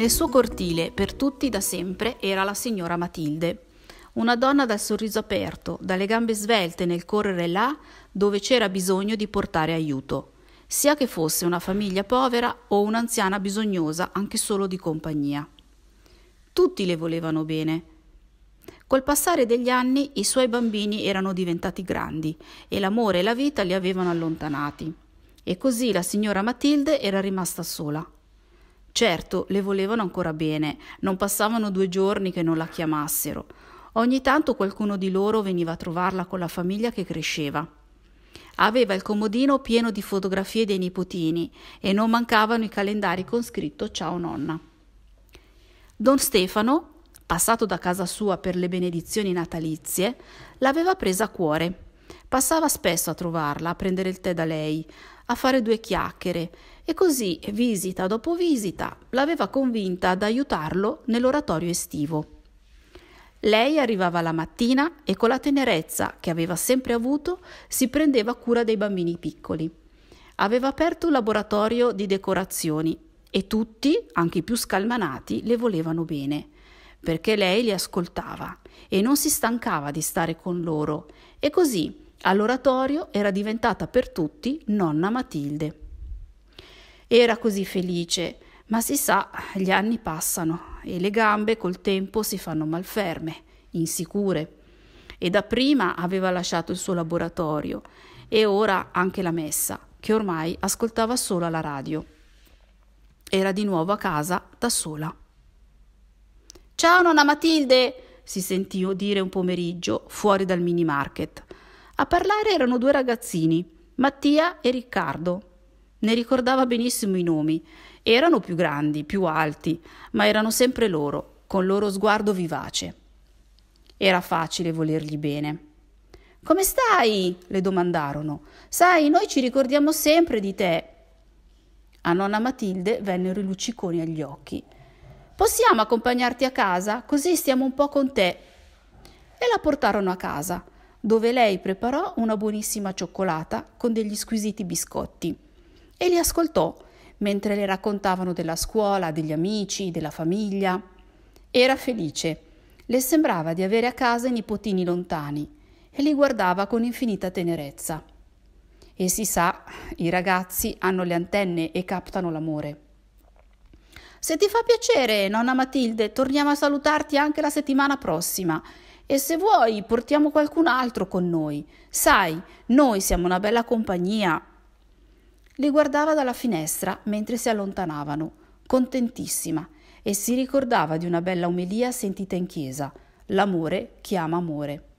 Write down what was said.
Nel suo cortile, per tutti da sempre, era la signora Matilde. Una donna dal sorriso aperto, dalle gambe svelte nel correre là dove c'era bisogno di portare aiuto, sia che fosse una famiglia povera o un'anziana bisognosa anche solo di compagnia. Tutti le volevano bene. Col passare degli anni i suoi bambini erano diventati grandi e l'amore e la vita li avevano allontanati. E così la signora Matilde era rimasta sola. Certo, le volevano ancora bene, non passavano due giorni che non la chiamassero. Ogni tanto qualcuno di loro veniva a trovarla con la famiglia che cresceva. Aveva il comodino pieno di fotografie dei nipotini e non mancavano i calendari con scritto Ciao nonna. Don Stefano, passato da casa sua per le benedizioni natalizie, l'aveva presa a cuore. Passava spesso a trovarla, a prendere il tè da lei, a fare due chiacchiere e così, visita dopo visita, l'aveva convinta ad aiutarlo nell'oratorio estivo. Lei arrivava la mattina e con la tenerezza che aveva sempre avuto si prendeva cura dei bambini piccoli. Aveva aperto un laboratorio di decorazioni e tutti, anche i più scalmanati, le volevano bene, perché lei li ascoltava e non si stancava di stare con loro. E così All'oratorio era diventata per tutti nonna Matilde. Era così felice, ma si sa, gli anni passano e le gambe col tempo si fanno malferme, insicure. E dapprima aveva lasciato il suo laboratorio e ora anche la messa, che ormai ascoltava solo alla radio. Era di nuovo a casa da sola. Ciao nonna Matilde! si sentì dire un pomeriggio fuori dal mini market a parlare erano due ragazzini, Mattia e Riccardo. Ne ricordava benissimo i nomi. Erano più grandi, più alti, ma erano sempre loro, con loro sguardo vivace. Era facile volergli bene. Come stai? le domandarono. Sai, noi ci ricordiamo sempre di te. A nonna Matilde vennero i lucciconi agli occhi. Possiamo accompagnarti a casa? Così stiamo un po' con te. E la portarono a casa dove lei preparò una buonissima cioccolata con degli squisiti biscotti e li ascoltò mentre le raccontavano della scuola, degli amici, della famiglia. Era felice, le sembrava di avere a casa i nipotini lontani e li guardava con infinita tenerezza. E si sa, i ragazzi hanno le antenne e captano l'amore. Se ti fa piacere, nonna Matilde, torniamo a salutarti anche la settimana prossima e se vuoi portiamo qualcun altro con noi. Sai, noi siamo una bella compagnia. Li guardava dalla finestra mentre si allontanavano, contentissima, e si ricordava di una bella omelia sentita in chiesa. L'amore chiama amore.